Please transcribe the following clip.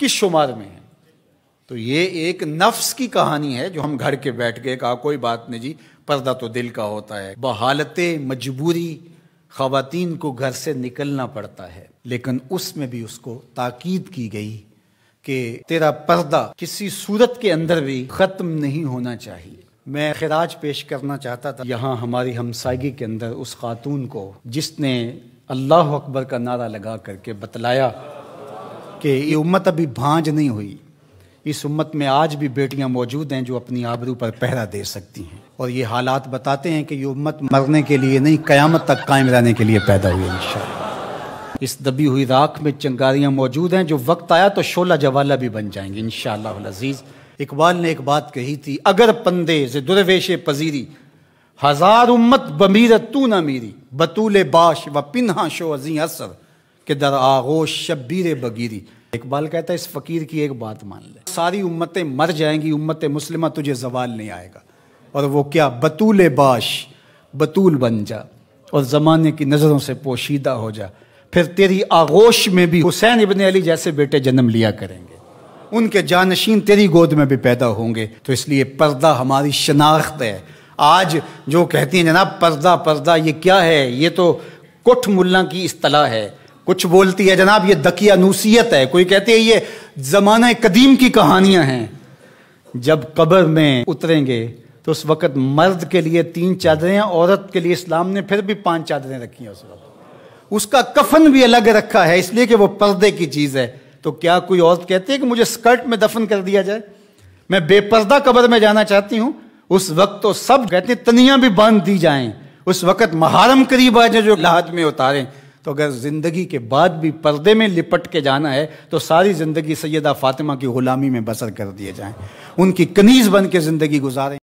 किस शुमार में है तो ये एक नफ्स की कहानी है जो हम घर के बैठ गए कहा कोई बात नहीं जी पर्दा तो दिल का होता है बहालत मजबूरी खातन को घर से निकलना पड़ता है लेकिन उसमें भी उसको ताकीद की गई कि तेरा पर्दा किसी सूरत के अंदर भी ख़त्म नहीं होना चाहिए मैं खराज पेश करना चाहता था यहाँ हमारी हमसायगी के अंदर उस खातून को जिसने अल्लाह अकबर का नारा लगा करके बतलाया कि ये उम्मत अभी भांज नहीं हुई इस उम्मत में आज भी बेटियां मौजूद हैं जो अपनी आबरू पर पहरा दे सकती हैं और ये हालात बताते हैं कि ये उम्मत मरने के लिए नहीं कयामत तक कायम रहने के लिए पैदा हुई इन इस दबी हुई राख में चंगारियां मौजूद हैं जो वक्त आया तो शोला जवाला भी बन जाएंगे इन शजीज़ इकबाल ने एक बात कही थी अगर पंदे से दुर्वेश पजीरी हजार उम्मत बमीरत तू ना मीरी बतूल बाश व पिन्हा शो अजी असर कि दर आगोश शब्बीर बगीरी इकबाल कहता है इस फ़कीर की एक बात मान ले सारी उम्मतें मर जाएंगी उम्मत मुस्लिम तुझे जवाल नहीं आएगा और वो क्या बतूल बाश बतूल बन जा और ज़माने की नज़रों से पोशीदा हो जा फिर तेरी आगोश में भी हुसैन इबन अली जैसे बेटे जन्म लिया करेंगे उनके जानशीन तेरी गोद में भी पैदा होंगे तो इसलिए पर्दा हमारी शनाख्त है आज जो कहती हैं जनाब पर्दा पर्दा ये क्या है ये तो कुठ मुल्ला की असलाह है कुछ बोलती है जनाब ये नूसियत है कोई कहते है ये जमाने कदीम की कहानियां हैं जब कब्र में उतरेंगे तो उस वक़्त मर्द के लिए तीन चादरें औरत के लिए इस्लाम ने फिर भी पांच चादरें रखी हैं उस वक्त उसका कफन भी अलग रखा है इसलिए कि वो पर्दे की चीज़ है तो क्या कोई औरत कहती है कि मुझे स्कर्ट में दफन कर दिया जाए मैं बेपर्दा कब्र में जाना चाहती हूँ उस वक्त तो सब कहते तनिया भी बांध दी जाएं उस वक्त महारम करीब आ जाए जो लाद में उतारें तो अगर ज़िंदगी के बाद भी पर्दे में लिपट के जाना है तो सारी ज़िंदगी सैदा फ़ातिमा की ग़ुलामी में बसर कर दिए जाए उनकी कनीज़ बन के ज़िंदगी गुजारें